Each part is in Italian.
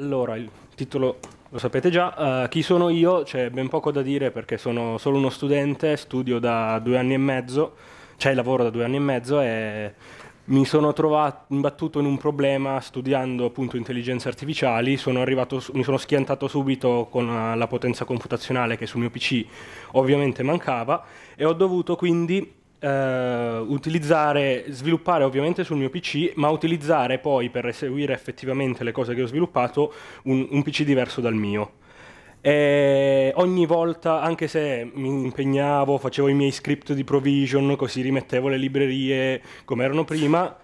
Allora, il titolo lo sapete già, uh, chi sono io? C'è ben poco da dire perché sono solo uno studente, studio da due anni e mezzo, cioè lavoro da due anni e mezzo e mi sono trovato imbattuto in un problema studiando appunto intelligenze artificiali, sono arrivato, mi sono schiantato subito con eh, la potenza computazionale che sul mio PC ovviamente mancava e ho dovuto quindi eh, utilizzare, sviluppare ovviamente sul mio PC, ma utilizzare poi per eseguire effettivamente le cose che ho sviluppato un, un PC diverso dal mio. E ogni volta, anche se mi impegnavo, facevo i miei script di provision, così rimettevo le librerie come erano prima,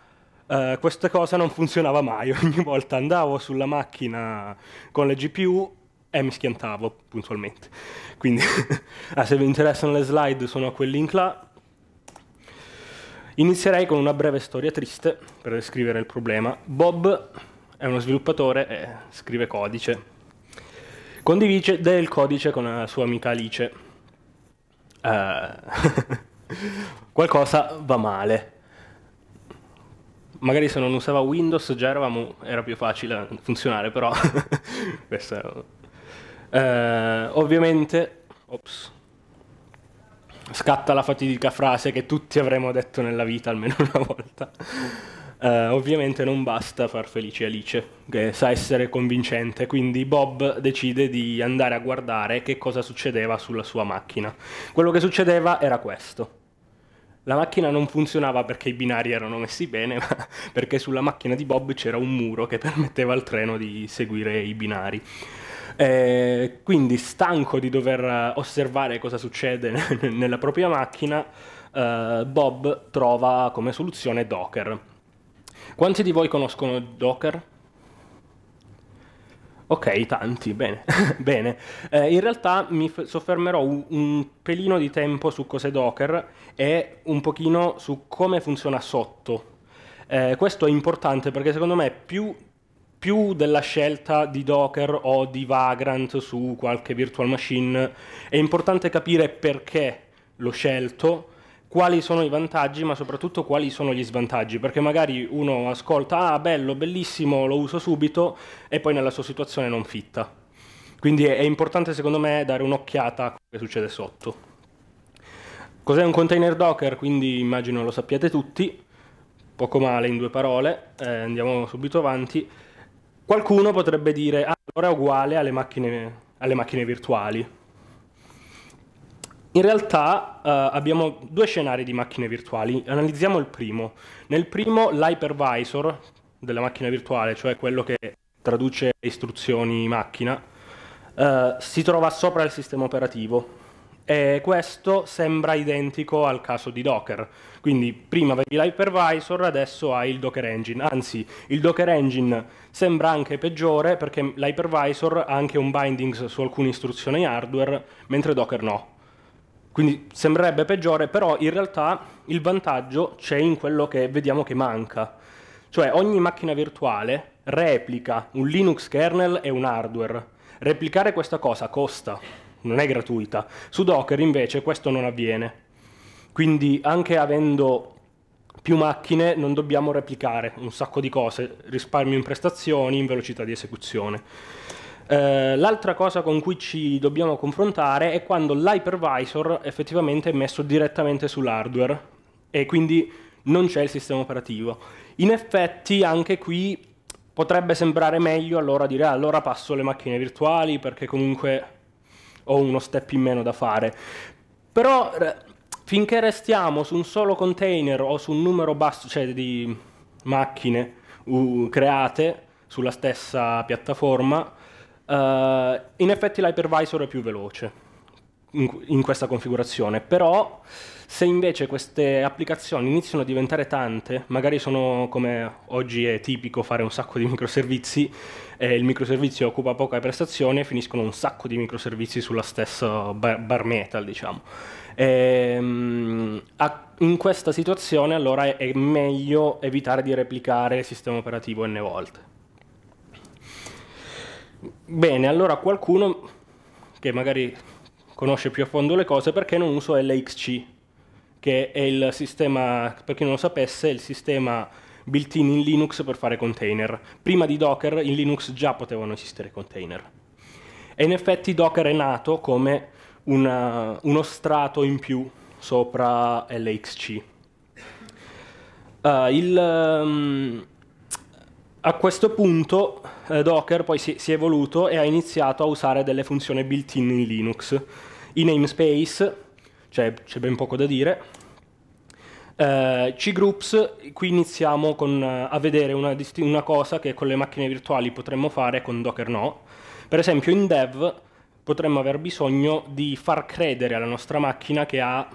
eh, questa cosa non funzionava mai. Ogni volta andavo sulla macchina con le GPU e mi schiantavo puntualmente. Quindi, ah, se vi interessano le slide, sono a quel link là. Inizierei con una breve storia triste per descrivere il problema. Bob è uno sviluppatore e scrive codice. Condivide del codice con la sua amica Alice. Uh, qualcosa va male. Magari se non usava Windows già eravamo, era più facile funzionare, però questo è... Uh, ovviamente... Ops scatta la fatidica frase che tutti avremmo detto nella vita almeno una volta. Uh, ovviamente non basta far felice Alice, che sa essere convincente, quindi Bob decide di andare a guardare che cosa succedeva sulla sua macchina. Quello che succedeva era questo. La macchina non funzionava perché i binari erano messi bene, ma perché sulla macchina di Bob c'era un muro che permetteva al treno di seguire i binari. Eh, quindi stanco di dover osservare cosa succede nella propria macchina, eh, Bob trova come soluzione Docker. Quanti di voi conoscono Docker? Ok, tanti, bene. bene. Eh, in realtà mi f- soffermerò un, un, pelino di tempo su cos'è Docker e un pochino su come funziona sotto. Eh, questo è importante perché secondo me più più della scelta di Docker o di Vagrant su qualche virtual machine, è importante capire perché l'ho scelto, quali sono i vantaggi, ma soprattutto quali sono gli svantaggi, perché magari uno ascolta, ah bello, bellissimo, lo uso subito, e poi nella sua situazione non fitta. Quindi è importante secondo me dare un'occhiata a quello che succede sotto. Cos'è un container Docker? Quindi immagino lo sappiate tutti, poco male in due parole, eh, andiamo subito avanti. Qualcuno potrebbe dire, ah, allora è uguale alle macchine, alle macchine virtuali. In realtà eh, abbiamo due scenari di macchine virtuali, analizziamo il primo. Nel primo l'hypervisor della macchina virtuale, cioè quello che traduce istruzioni macchina, eh, si trova sopra il sistema operativo, e questo sembra identico al caso di Docker. Quindi prima avevi l'hypervisor, adesso hai il Docker Engine. Anzi, il Docker Engine sembra anche peggiore perché l'hypervisor ha anche un binding su alcune istruzioni hardware, mentre Docker no. Quindi sembrerebbe peggiore, però in realtà il vantaggio c'è in quello che vediamo che manca. Cioè ogni macchina virtuale replica un Linux kernel e un hardware. Replicare questa cosa costa non è gratuita. Su Docker invece questo non avviene. Quindi anche avendo più macchine non dobbiamo replicare un sacco di cose, risparmio in prestazioni, in velocità di esecuzione. Eh, l'altra cosa con cui ci dobbiamo confrontare è quando l'hypervisor effettivamente è messo direttamente sull'hardware e quindi non c'è il sistema operativo. In effetti anche qui potrebbe sembrare meglio allora dire ah, allora passo le macchine virtuali perché comunque ho uno step in meno da fare. Però eh, finché restiamo su un solo container o su un numero basso cioè, di macchine uh, create sulla stessa piattaforma, uh, in effetti l'hypervisor è più veloce in, questa configurazione, però se invece queste applicazioni iniziano a diventare tante, magari sono come oggi è tipico fare un sacco di microservizi, eh, il microservizio occupa poca prestazione e finiscono un sacco di microservizi sulla stessa bar, bar metal diciamo. E, ehm, a, in questa situazione allora è, è meglio evitare di replicare il sistema operativo n volte. Bene, allora qualcuno che magari conosce più a fondo le cose, perché non uso LXC, che è il sistema, per chi non lo sapesse, è il sistema built-in in Linux per fare container. Prima di Docker in Linux già potevano esistere container. E in effetti Docker è nato come una, uno strato in più sopra LXC. Uh, eh, il, um, a questo punto eh, Docker poi si, si, è evoluto e ha iniziato a usare delle funzioni built-in in Linux. I namespace, cioè c'è ben poco da dire, eh, C-Groups, qui iniziamo con, eh, a vedere una, una, cosa che con le macchine virtuali potremmo fare, con Docker no. Per esempio in dev potremmo aver bisogno di far credere alla nostra macchina che ha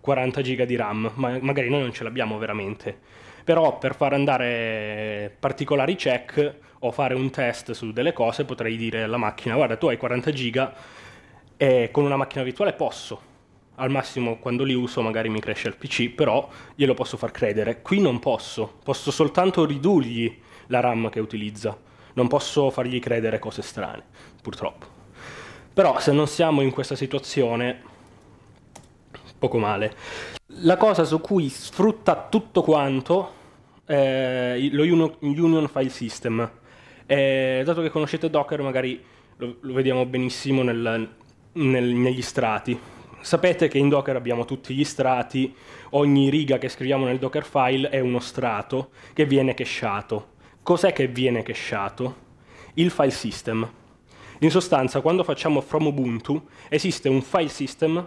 40 giga di RAM, ma magari noi non ce l'abbiamo veramente. Però per far andare particolari check o fare un test su delle cose potrei dire alla macchina guarda tu hai 40 giga e eh, con una macchina virtuale posso, al massimo quando li uso magari mi cresce il PC, però glielo posso far credere. Qui non posso, posso soltanto ridurgli la RAM che utilizza, non posso fargli credere cose strane, purtroppo. Però se non siamo in questa situazione, poco male. La cosa su cui sfrutta tutto quanto è eh, lo Union File System. E eh, dato che conoscete Docker, magari lo, lo vediamo benissimo nel, nel, negli strati. Sapete che in Docker abbiamo tutti gli strati, ogni riga che scriviamo nel Dockerfile è uno strato che viene cacheato. Cos'è che viene cacheato? Il file system. In sostanza, quando facciamo from Ubuntu, esiste un file system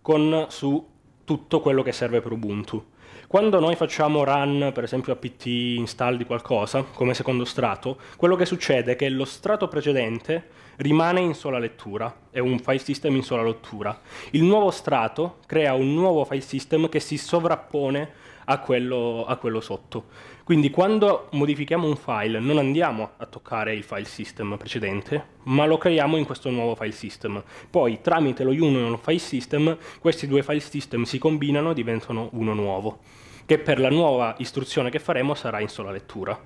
con su tutto quello che serve per Ubuntu. Quando noi facciamo run, per esempio apt install di qualcosa, come secondo strato, quello che succede è che lo strato precedente rimane in sola lettura, è un file system in sola lettura. Il nuovo strato crea un nuovo file system che si sovrappone a quello, a quello sotto. Quindi quando modifichiamo un file non andiamo a toccare il file system precedente, ma lo creiamo in questo nuovo file system. Poi tramite lo union file system questi due file system si combinano e diventano uno nuovo, che per la nuova istruzione che faremo sarà in sola lettura.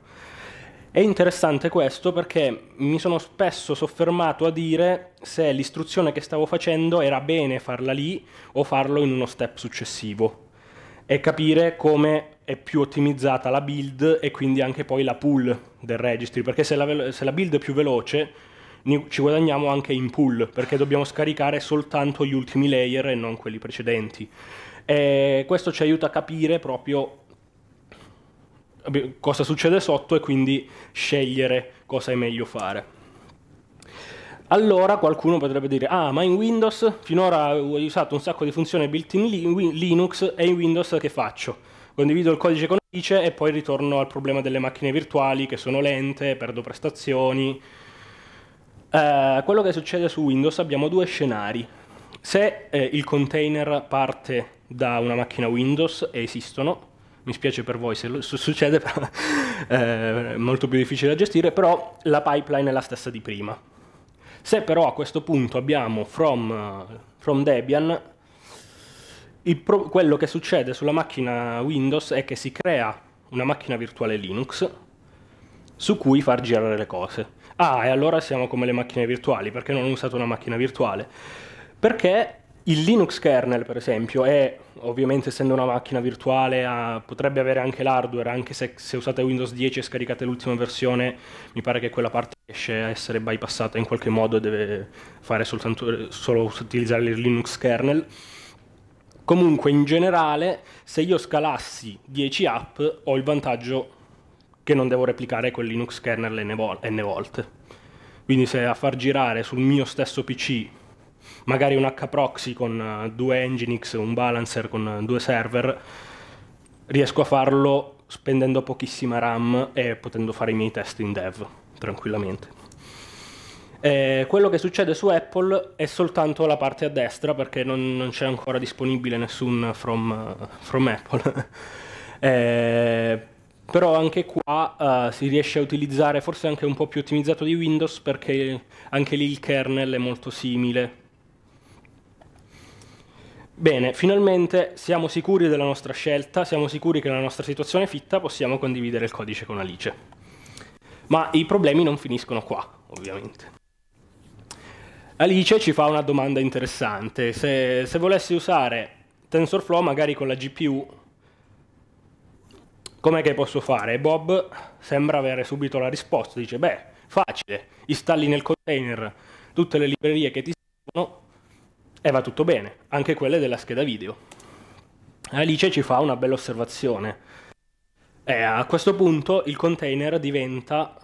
È interessante questo perché mi sono spesso soffermato a dire se l'istruzione che stavo facendo era bene farla lì o farlo in uno step successivo e capire come è più ottimizzata la build e quindi anche poi la pull del registry, perché se la, velo- se la build è più veloce ci guadagniamo anche in pull, perché dobbiamo scaricare soltanto gli ultimi layer e non quelli precedenti. E questo ci aiuta a capire proprio cosa succede sotto e quindi scegliere cosa è meglio fare. Allora qualcuno potrebbe dire, ah ma in Windows finora ho usato un sacco di funzioni built in Linux e in Windows che faccio? condivido il codice con Alice e poi ritorno al problema delle macchine virtuali che sono lente, perdo prestazioni. Eh, quello che succede su Windows abbiamo due scenari. Se eh, il container parte da una macchina Windows e esistono, mi spiace per voi se lo, succede, però, è eh, molto più difficile da gestire, però la pipeline è la stessa di prima. Se però a questo punto abbiamo from, eh, from Debian pro- quello che succede sulla macchina Windows è che si crea una macchina virtuale Linux su cui far girare le cose. Ah, e allora siamo come le macchine virtuali, perché non ho usato una macchina virtuale? Perché il Linux kernel, per esempio, è ovviamente essendo una macchina virtuale, ha, potrebbe avere anche l'hardware, anche se, se, usate Windows 10 e scaricate l'ultima versione, mi pare che quella parte riesce a essere bypassata in qualche modo e deve fare soltanto, solo utilizzare il Linux kernel. Comunque in generale se io scalassi 10 app ho il vantaggio che non devo replicare quel Linux kernel n, volte. Quindi se a far girare sul mio stesso PC magari un Hproxy con eh, due Nginx, un balancer con eh, due server, riesco a farlo spendendo pochissima RAM e potendo fare i miei test in dev tranquillamente. Eh, quello che succede su Apple è soltanto la parte a destra perché non, non c'è ancora disponibile nessun from, from Apple. eh, però anche qua uh, si riesce a utilizzare forse anche un po' più ottimizzato di Windows perché anche lì il kernel è molto simile. Bene, finalmente siamo sicuri della nostra scelta, siamo sicuri che la nostra situazione è fitta, possiamo condividere il codice con Alice. Ma i problemi non finiscono qua, ovviamente. Alice ci fa una domanda interessante. Se, se volessi usare TensorFlow magari con la GPU, com'è che posso fare? Bob sembra avere subito la risposta. Dice, beh, facile, installi nel container tutte le librerie che ti servono e va tutto bene, anche quelle della scheda video. Alice ci fa una bella osservazione. E a questo punto il container diventa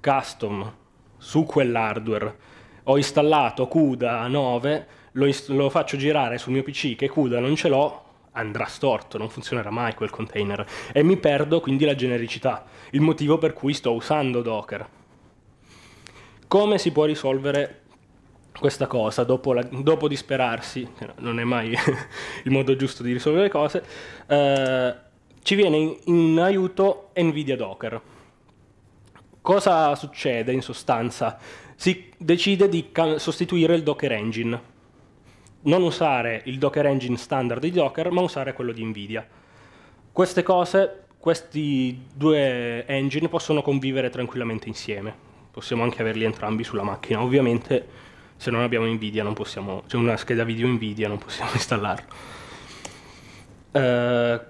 custom su quell'hardware ho installato CUDA 9, lo, inst- lo faccio girare sul mio PC che CUDA non ce l'ho, andrà storto, non funzionerà mai quel container e mi perdo quindi la genericità, il motivo per cui sto usando Docker. Come si può risolvere questa cosa dopo, la, dopo disperarsi, non è mai il modo giusto di risolvere le cose, eh, ci viene in, in aiuto Nvidia Docker. Cosa succede in sostanza? si decide di sostituire il Docker Engine. Non usare il Docker Engine standard di Docker, ma usare quello di Nvidia. Queste cose, questi due engine possono convivere tranquillamente insieme. Possiamo anche averli entrambi sulla macchina. Ovviamente, se non abbiamo Nvidia, non possiamo, cioè una scheda video Nvidia, non possiamo installarlo. Uh,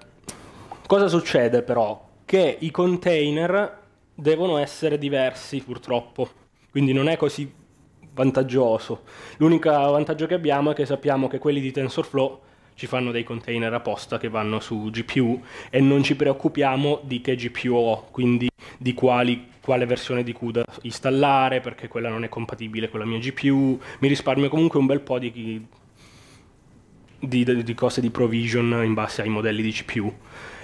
cosa succede però? Che i container devono essere diversi purtroppo quindi non è così vantaggioso. L'unico vantaggio che abbiamo è che sappiamo che quelli di TensorFlow ci fanno dei container apposta che vanno su GPU e non ci preoccupiamo di che GPU ho, quindi di quali, quale versione di CUDA installare perché quella non è compatibile con la mia GPU, mi risparmio comunque un bel po' di di, di, di di provision in base ai modelli di CPU.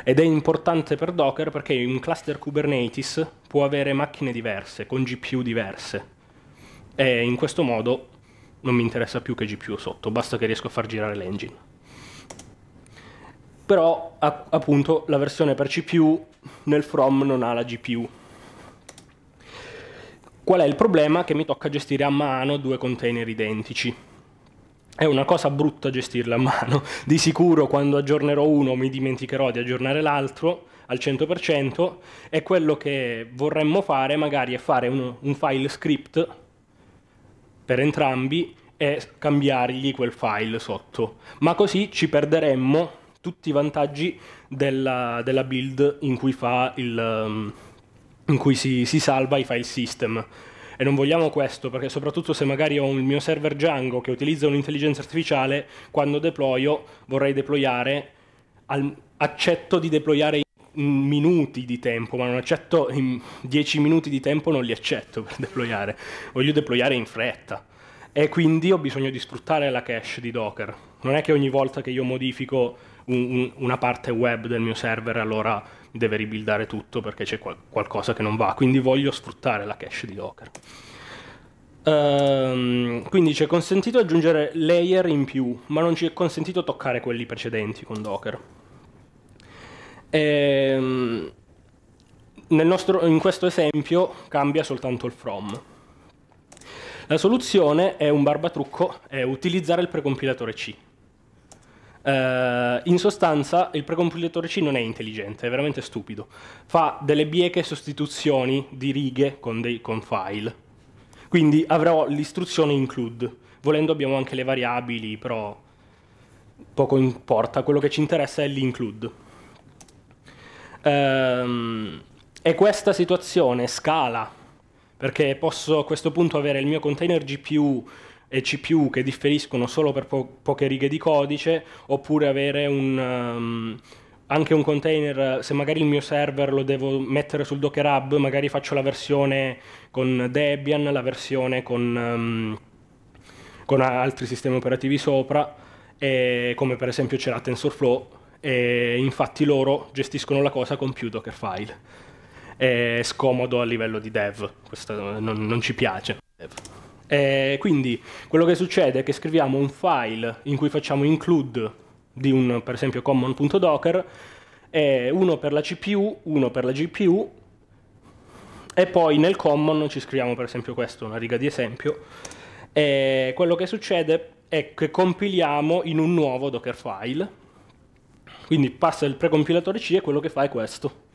Ed è importante per Docker perché un cluster Kubernetes può avere macchine diverse, con GPU diverse. E in questo modo non mi interessa più che GPU sotto, basta che riesco a far girare l'engine. Però appunto la versione per CPU nel from non ha la GPU. Qual è il problema? Che mi tocca gestire a mano due container identici è una cosa brutta gestirla a mano, di sicuro quando aggiornerò uno mi dimenticherò di aggiornare l'altro al 100% e quello che vorremmo fare magari è fare un, un file script per entrambi e cambiargli quel file sotto, ma così ci perderemmo tutti i vantaggi della, della build in cui, il, in cui si, si salva i file system e non vogliamo questo perché soprattutto se magari ho il mio server Django che utilizza un'intelligenza artificiale, quando deployo vorrei deployare, al, accetto di deployare in minuti di tempo, ma non accetto 10 minuti di tempo non li accetto per deployare, voglio deployare in fretta e quindi ho bisogno di sfruttare la cache di Docker. Non è che ogni volta che io modifico un, un, una parte web del mio server allora deve ribuildare tutto perché c'è qual- qualcosa che non va, quindi voglio sfruttare la cache di Docker. Um, quindi ci è consentito aggiungere layer in più, ma non ci è consentito toccare quelli precedenti con Docker. E, ehm, nostro, in questo esempio cambia soltanto il from. La soluzione è un barbatrucco, è utilizzare il precompilatore C. Uh, in sostanza il precompilatore C non è intelligente, è veramente stupido. Fa delle bieche sostituzioni di righe con, dei, con file. Quindi avrò l'istruzione include. Volendo abbiamo anche le variabili, però poco importa. Quello che ci interessa è l'include. Um, e questa situazione scala, perché posso a questo punto avere il mio container GPU e CPU che differiscono solo per po- poche righe di codice, oppure avere un, um, anche un container, se magari il mio server lo devo mettere sul Docker Hub, magari faccio la versione con Debian, la versione con, um, con altri sistemi operativi sopra, come per esempio c'è la TensorFlow, e infatti loro gestiscono la cosa con più Dockerfile. È scomodo a livello di dev, questo non, non ci piace. Dev. Eh, quindi quello che succede è che scriviamo un file in cui facciamo include di un, per esempio, common.docker, eh, uno per la CPU, uno per la GPU, e poi nel common ci scriviamo per esempio questo, una riga di esempio, e quello che succede è che compiliamo in un nuovo Dockerfile, quindi passa il precompilatore C e quello che fa è questo,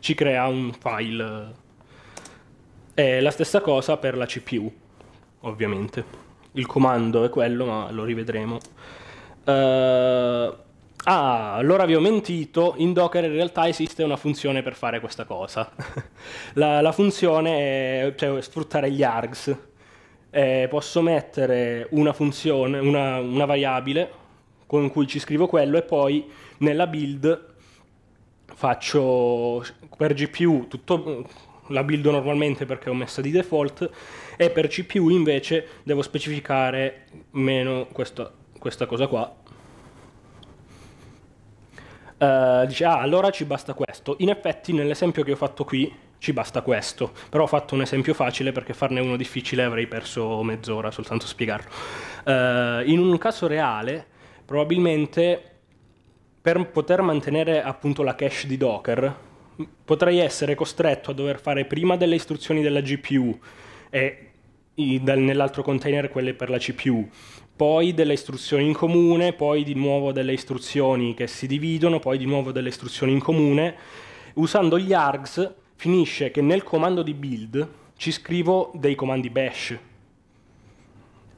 ci crea un file. È la stessa cosa per la CPU ovviamente. Il comando è quello, ma lo rivedremo. Uh, ah, allora vi ho mentito, in Docker in realtà esiste una funzione per fare questa cosa. la, la, funzione è cioè, sfruttare gli args. Eh, posso mettere una funzione, una, una variabile con cui ci scrivo quello e poi nella build faccio per GPU tutto la buildo normalmente perché ho messa di default e per CPU invece devo specificare meno questa, questa cosa qua Uh, dice ah allora ci basta questo in effetti nell'esempio che ho fatto qui ci basta questo però ho fatto un esempio facile perché farne uno difficile avrei perso mezz'ora soltanto a spiegarlo uh, in un caso reale probabilmente per poter mantenere appunto la cache di Docker potrei essere costretto a dover fare prima delle istruzioni della GPU e nell'altro container quelle per la CPU, poi delle istruzioni in comune, poi di nuovo delle istruzioni che si dividono, poi di nuovo delle istruzioni in comune. Usando gli args finisce che nel comando di build ci scrivo dei comandi bash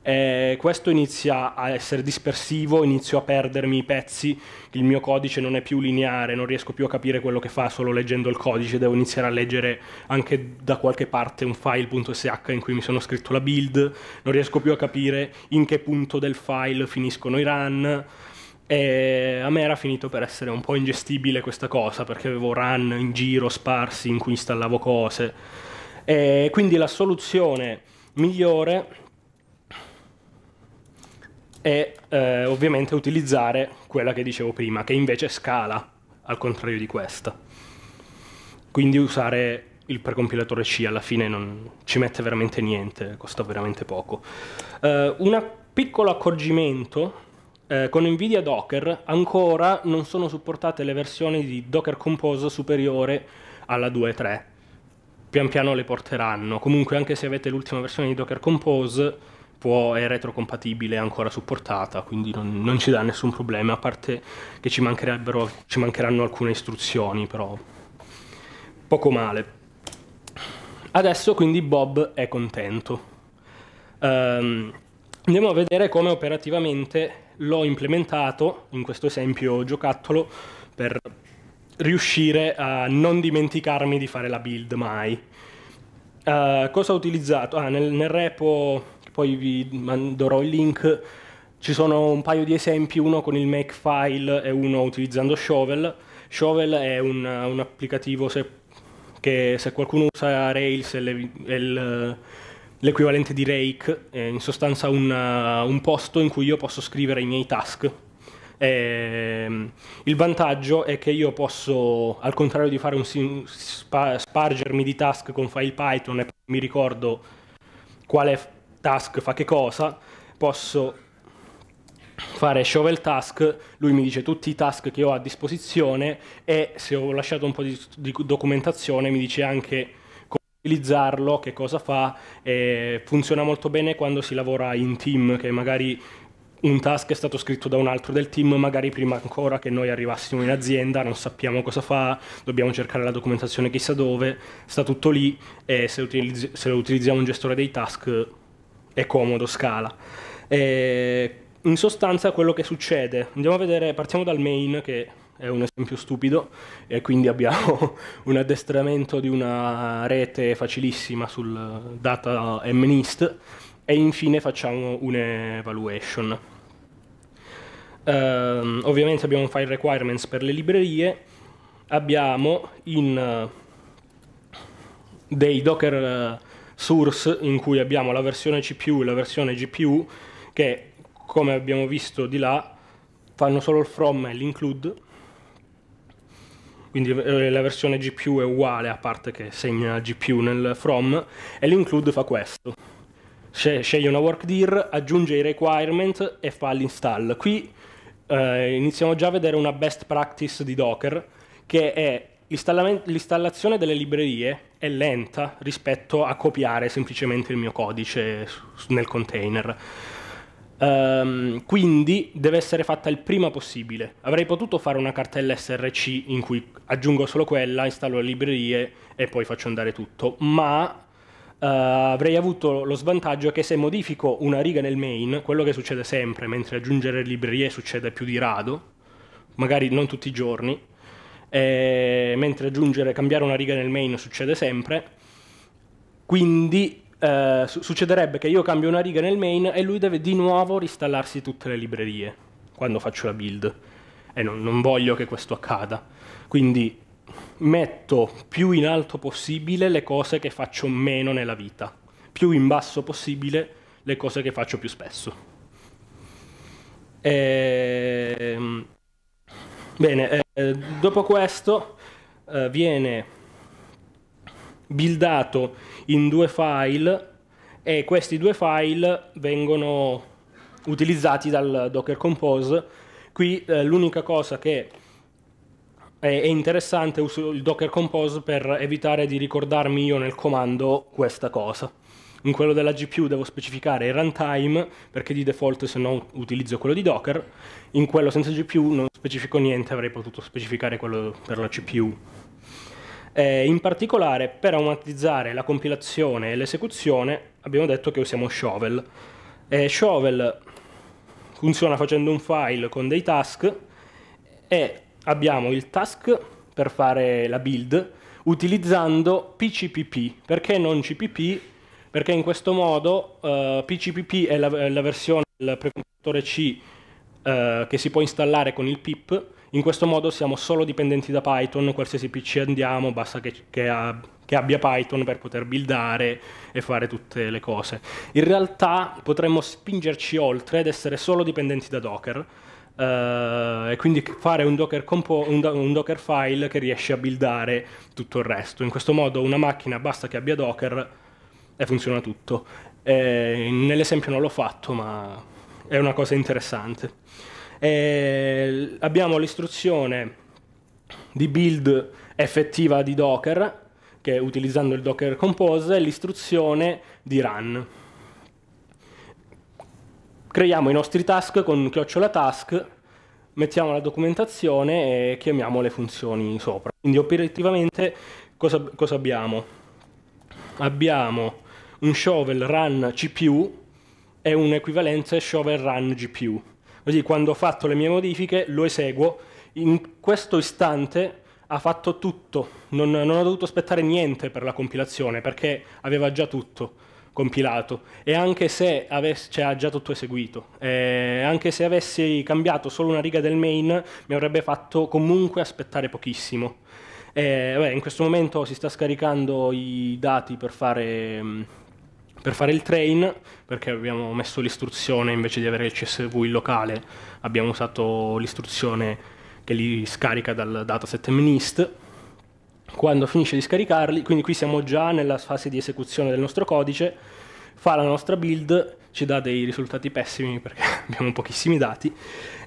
eh, questo inizia a essere dispersivo, inizio a perdermi i pezzi, il mio codice non è più lineare, non riesco più a capire quello che fa solo leggendo il codice, devo iniziare a leggere anche da qualche parte un file.sh in cui mi sono scritto la build, non riesco più a capire in che punto del file finiscono i run. E a me era finito per essere un po' ingestibile questa cosa perché avevo run in giro sparsi in cui installavo cose. E quindi la soluzione migliore e eh, ovviamente utilizzare quella che dicevo prima, che invece scala al contrario di questa. Quindi usare il precompilatore C alla fine non ci mette veramente niente, costa veramente poco. Eh, un piccolo accorgimento, eh, con Nvidia Docker ancora non sono supportate le versioni di Docker Compose superiore alla 2.3. Pian piano le porteranno, comunque anche se avete l'ultima versione di Docker Compose può, è retrocompatibile, è ancora supportata, quindi non, non, ci dà nessun problema, a parte che ci, ci mancheranno alcune istruzioni, però poco male. Adesso quindi Bob è contento. Um, andiamo a vedere come operativamente l'ho implementato in questo esempio giocattolo per riuscire a non dimenticarmi di fare la build mai. Uh, cosa ho utilizzato? Ah, nel, nel repo poi vi manderò il link. Ci sono un paio di esempi, uno con il Makefile e uno utilizzando Shovel. Shovel è un, un applicativo se, che se qualcuno usa Rails è, le, è il, l'equivalente di Rake, è in sostanza un, un posto in cui io posso scrivere i miei task eh, il vantaggio è che io posso, al contrario di fare un spargermi di task con file Python e mi ricordo quale task fa che cosa, posso fare shovel task, lui mi dice tutti i task che ho a disposizione e se ho lasciato un po' di, di documentazione mi dice anche come utilizzarlo, che cosa fa, funziona molto bene quando si lavora in team, che magari un task è stato scritto da un altro del team, magari prima ancora che noi arrivassimo in azienda, non sappiamo cosa fa, dobbiamo cercare la documentazione chissà dove, sta tutto lì e se, utilizz- se utilizziamo un gestore dei task è comodo Scala. E in sostanza quello che succede, andiamo a vedere, partiamo dal main che è un esempio stupido e quindi abbiamo un addestramento di una rete facilissima sul data MNIST e infine facciamo un'evaluation. Um, ehm, ovviamente abbiamo un file requirements per le librerie, abbiamo in uh, dei docker uh, source in cui abbiamo la versione CPU e la versione GPU che come abbiamo visto di là fanno solo il from e l'include quindi eh, la versione GPU è uguale a parte che segna GPU nel from e l'include fa questo sceglie una work dir, aggiunge i requirement e fa l'install qui eh, iniziamo già a vedere una best practice di Docker che è l'installazione delle librerie è lenta rispetto a copiare semplicemente il mio codice nel container. Um, quindi deve essere fatta il prima possibile. Avrei potuto fare una cartella SRC in cui aggiungo solo quella, installo le librerie e poi faccio andare tutto, ma Uh, avrei avuto lo svantaggio che se modifico una riga nel main, quello che succede sempre, mentre aggiungere librerie succede più di rado, magari non tutti i giorni, eh, mentre aggiungere, cambiare una riga nel main succede sempre, quindi eh, su- succederebbe che io cambio una riga nel main e lui deve di nuovo ristallarsi tutte le librerie quando faccio la build e non, non voglio che questo accada. Quindi metto più in alto possibile le cose che faccio meno nella vita, più in basso possibile le cose che faccio più spesso. Ehm. Bene, eh, dopo questo eh, viene buildato in due file e questi due file vengono utilizzati dal Docker Compose. Qui eh, l'unica cosa che è, è interessante è il Docker Compose per evitare di ricordarmi io nel comando questa cosa in quello della GPU devo specificare il runtime perché di default se no utilizzo quello di Docker, in quello senza GPU non specifico niente, avrei potuto specificare quello per la CPU. Eh, in particolare per automatizzare la compilazione e l'esecuzione abbiamo detto che usiamo Shovel. Eh, Shovel funziona facendo un file con dei task e abbiamo il task per fare la build utilizzando PCPP. Perché non CPP? perché in questo modo uh, eh, PGPP è la, la versione del precomputatore C uh, che si può installare con il pip, in questo modo siamo solo dipendenti da Python, qualsiasi PC andiamo, basta che, che, ha, che, abbia Python per poter buildare e fare tutte le cose. In realtà potremmo spingerci oltre ed essere solo dipendenti da Docker, Uh, e quindi fare un docker, un, do un docker, file che riesce a buildare tutto il resto. In questo modo una macchina basta che abbia Docker e funziona tutto. Eh, nell'esempio non l'ho fatto, ma è una cosa interessante. Eh, abbiamo l'istruzione di build effettiva di Docker, che utilizzando il Docker Compose, e l'istruzione di run. Creiamo i nostri task con chiocciola task, mettiamo la documentazione e chiamiamo le funzioni sopra. Quindi operativamente cosa, cosa abbiamo? abbiamo un shovel run CPU e un equivalente shovel run GPU. Così quando ho fatto le mie modifiche lo eseguo, in questo istante ha fatto tutto, non, non ho dovuto aspettare niente per la compilazione perché aveva già tutto compilato e anche se avessi, cioè, ha già tutto eseguito, e anche se avessi cambiato solo una riga del main mi avrebbe fatto comunque aspettare pochissimo. Eh, beh, in questo momento si sta scaricando i dati per fare, mm, per fare, il train, perché abbiamo messo l'istruzione invece di avere il CSV in locale, abbiamo usato l'istruzione che li scarica dal dataset MNIST. Quando finisce di scaricarli, quindi qui siamo già nella fase di esecuzione del nostro codice, fa la nostra build, ci dà dei risultati pessimi perché abbiamo pochissimi dati.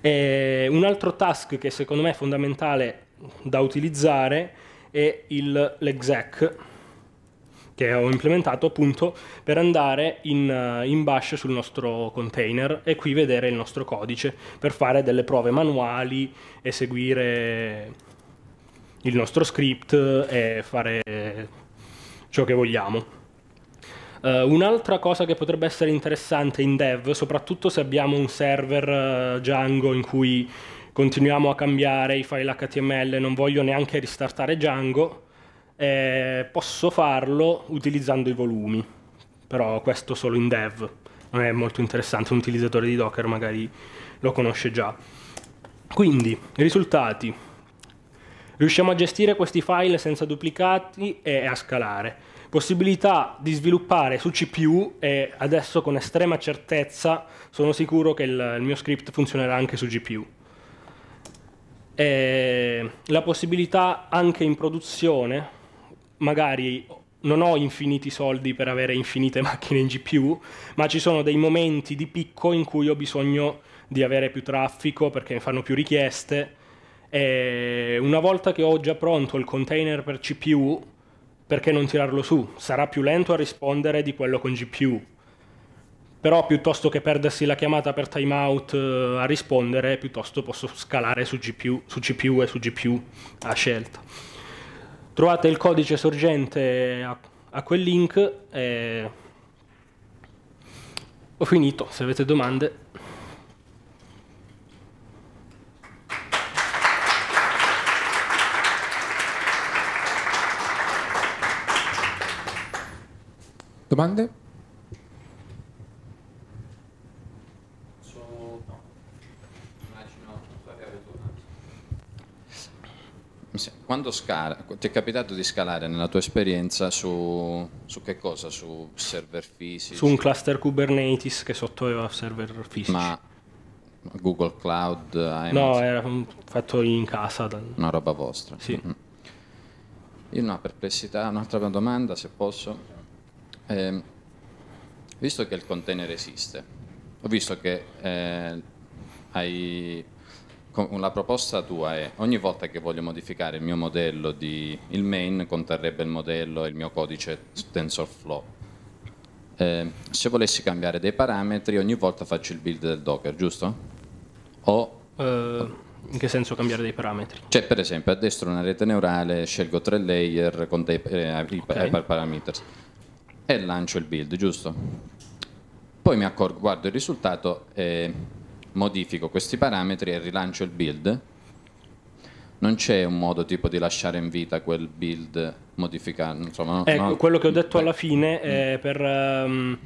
Eh, un altro task che secondo me è fondamentale da utilizzare è il, l'exec che ho implementato appunto per andare in, eh, in, bash sul nostro container e qui vedere il nostro codice per fare delle prove manuali, eseguire il nostro script e fare ciò che vogliamo. Uh, un'altra cosa che potrebbe essere interessante in dev, soprattutto se abbiamo un server eh, Django in cui continuiamo a cambiare i file HTML, non voglio neanche ristartare Django, eh, posso farlo utilizzando i volumi, però questo solo in dev, non è molto interessante, un utilizzatore di Docker magari lo conosce già. Quindi, risultati. Riusciamo a gestire questi file senza duplicati e a scalare. Possibilità di sviluppare su CPU e adesso con estrema certezza sono sicuro che il, il mio script funzionerà anche su GPU eh, la possibilità anche in produzione, magari non ho infiniti soldi per avere infinite macchine in GPU, ma ci sono dei momenti di picco in cui ho bisogno di avere più traffico perché mi fanno più richieste. E una volta che ho già pronto il container per CPU, perché non tirarlo su? Sarà più lento a rispondere di quello con GPU, però piuttosto che perdersi la chiamata per timeout eh, a rispondere, piuttosto posso scalare su GPU, su CPU e su GPU a scelta. Trovate il codice sorgente a, a quel link e ho finito, se avete domande. Domande? Quando scala, ti è capitato di scalare nella tua esperienza su, su che cosa? Su server fisici? Su un cluster Kubernetes che sotto aveva server fisici. Ma Google Cloud? IMAX. No, era fatto in casa. Da... Una roba vostra. Sì. Mm-hmm. Io ho una perplessità, un'altra domanda se posso. Eh, visto che il container esiste, ho visto che eh, hai la proposta tua è ogni volta che voglio modificare il mio modello di il main conterrebbe il modello e il mio codice TensorFlow. Eh, se volessi cambiare dei parametri ogni volta faccio il build del Docker, giusto? O uh, in che senso cambiare dei parametri? Cioè per esempio a destra una rete neurale, scelgo tre layer con dei eh, okay. parameters e lancio il build, giusto? Poi mi accorgo, guardo il risultato e modifico questi parametri e rilancio il build, non c'è un modo tipo di lasciare in vita quel build modificato. Insomma, no, ecco, no? quello che ho detto alla fine è mm. per, um,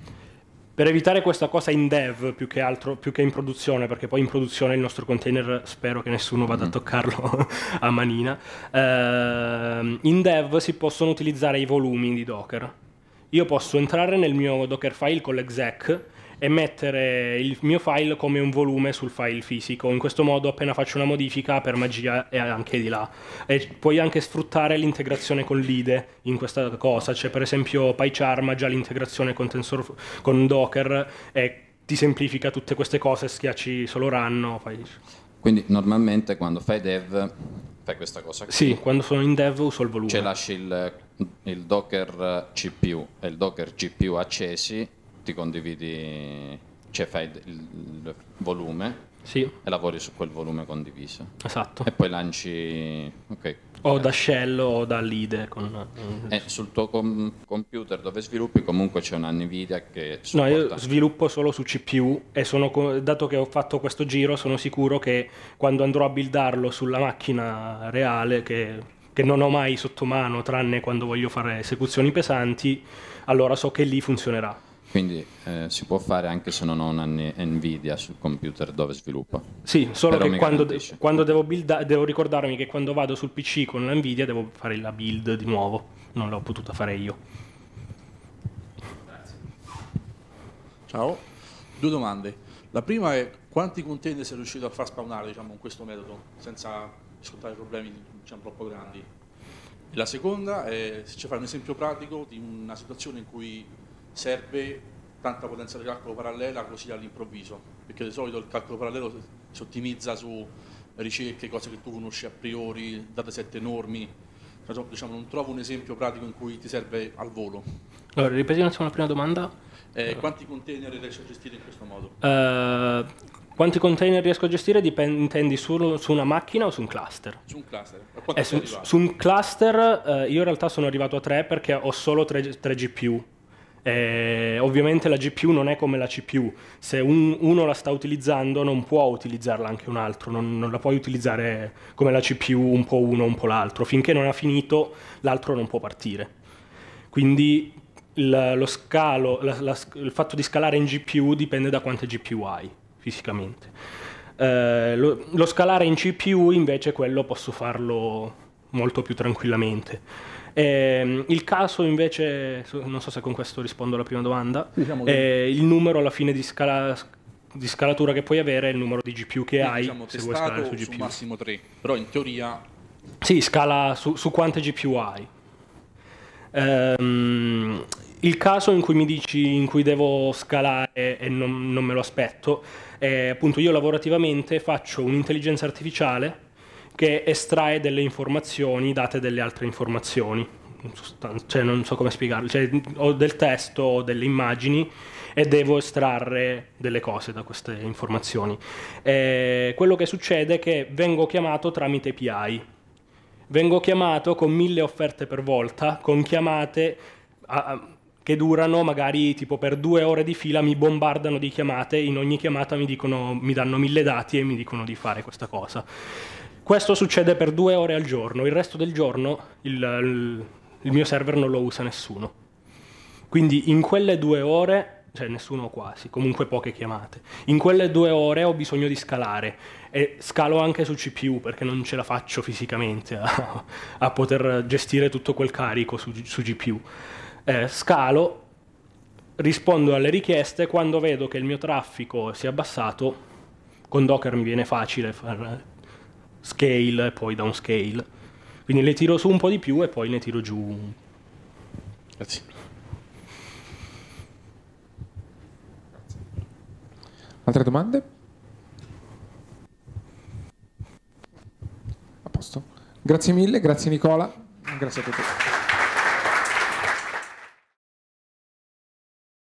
per, evitare questa cosa in dev più che altro, più che in produzione, perché poi in produzione il nostro container spero che nessuno vada a mm. toccarlo a manina. Uh, in dev si possono utilizzare i volumi di Docker. Io posso entrare nel mio Dockerfile con l'exec e mettere il mio file come un volume sul file fisico. In questo modo appena faccio una modifica per magia è anche di là. E puoi anche sfruttare l'integrazione con l'IDE in questa cosa, cioè per esempio PyCharm ha già l'integrazione con, Tensor, con Docker e ti semplifica tutte queste cose, schiacci solo run. Fai... Quindi normalmente quando fai dev fai questa cosa? Qui. Sì, quando sono in dev uso il volume. Cioè lasci il, il Docker CPU e il Docker GPU accesi ti condividi, cioè fai il volume sì. e lavori su quel volume condiviso. Esatto. E poi lanci... Okay. O da Shell o da Lide. Con... E eh, eh, sul tuo com- computer dove sviluppi comunque c'è una Nvidia che... Supporta. No, io sviluppo solo su CPU e co- dato che ho fatto questo giro sono sicuro che quando andrò a buildarlo sulla macchina reale che che non ho mai sotto mano tranne quando voglio fare esecuzioni pesanti, allora so che lì funzionerà. Quindi eh, si può fare anche se non ho una Nvidia sul computer dove sviluppo. Sì, solo Però che quando, de- quando devo, builda- devo, ricordarmi che quando vado sul PC con la Nvidia devo fare la build di nuovo, non l'ho potuta fare io. Grazie. Ciao, due domande. La prima è quanti container sei riuscito a far spawnare diciamo, con questo metodo senza scontare problemi diciamo, troppo grandi? E la seconda è se ci fai un esempio pratico di una situazione in cui serve tanta potenza di calcolo parallela così all'improvviso, perché di solito il calcolo parallelo si ottimizza su ricerche, cose che tu conosci a priori, dataset enormi. diciamo, non trovo un esempio pratico in cui ti serve al volo. Allora, ripeti un attimo la prima domanda. Eh, quanti container riesci a gestire in questo modo? Uh, quanti container riesco a gestire dipende, intendi su, su, una macchina o su un cluster? Su un cluster. Eh, su, su, un cluster uh, io in realtà sono arrivato a 3 perché ho solo 3, 3 GPU eh, ovviamente la GPU non è come la CPU, se un, uno la sta utilizzando non può utilizzarla anche un altro, non, non, la puoi utilizzare come la CPU un po' uno, un po' l'altro, finché non ha finito l'altro non può partire. Quindi il, lo scalo, la, la, il fatto di scalare in GPU dipende da quante GPU hai fisicamente. Eh, lo, lo scalare in CPU invece quello posso farlo molto più tranquillamente. Eh, il caso invece, non so se con questo rispondo alla prima domanda, diciamo che... eh, il numero alla fine di, scala, di, scalatura che puoi avere è il numero di GPU che Quindi, hai diciamo, se vuoi scalare su GPU. Su massimo 3, però in teoria... Sì, scala su, su quante GPU hai. Um, il caso in cui mi dici in cui devo scalare e non, non me lo aspetto è appunto io lavorativamente faccio un'intelligenza artificiale che estrae delle informazioni date delle altre informazioni. Cioè, non so come spiegarlo, cioè, ho del testo, ho delle immagini e devo estrarre delle cose da queste informazioni. E eh, quello che succede è che vengo chiamato tramite API, vengo chiamato con mille offerte per volta, con chiamate a, che durano magari tipo per due ore di fila, mi bombardano di chiamate, in ogni chiamata mi, dicono, mi danno mille dati e mi dicono di fare questa cosa. Questo succede per due ore al giorno, il resto del giorno il, il mio server non lo usa nessuno. Quindi in quelle due ore, cioè nessuno quasi, comunque poche chiamate, in quelle due ore ho bisogno di scalare e scalo anche su CPU perché non ce la faccio fisicamente a, a poter gestire tutto quel carico su, su GPU. Eh, scalo, rispondo alle richieste, quando vedo che il mio traffico si è abbassato, con Docker mi viene facile far, scale e poi downscale. Quindi le tiro su un po' di più e poi ne tiro giù. Grazie. Altre domande? A posto. Grazie mille, grazie Nicola, grazie a tutti.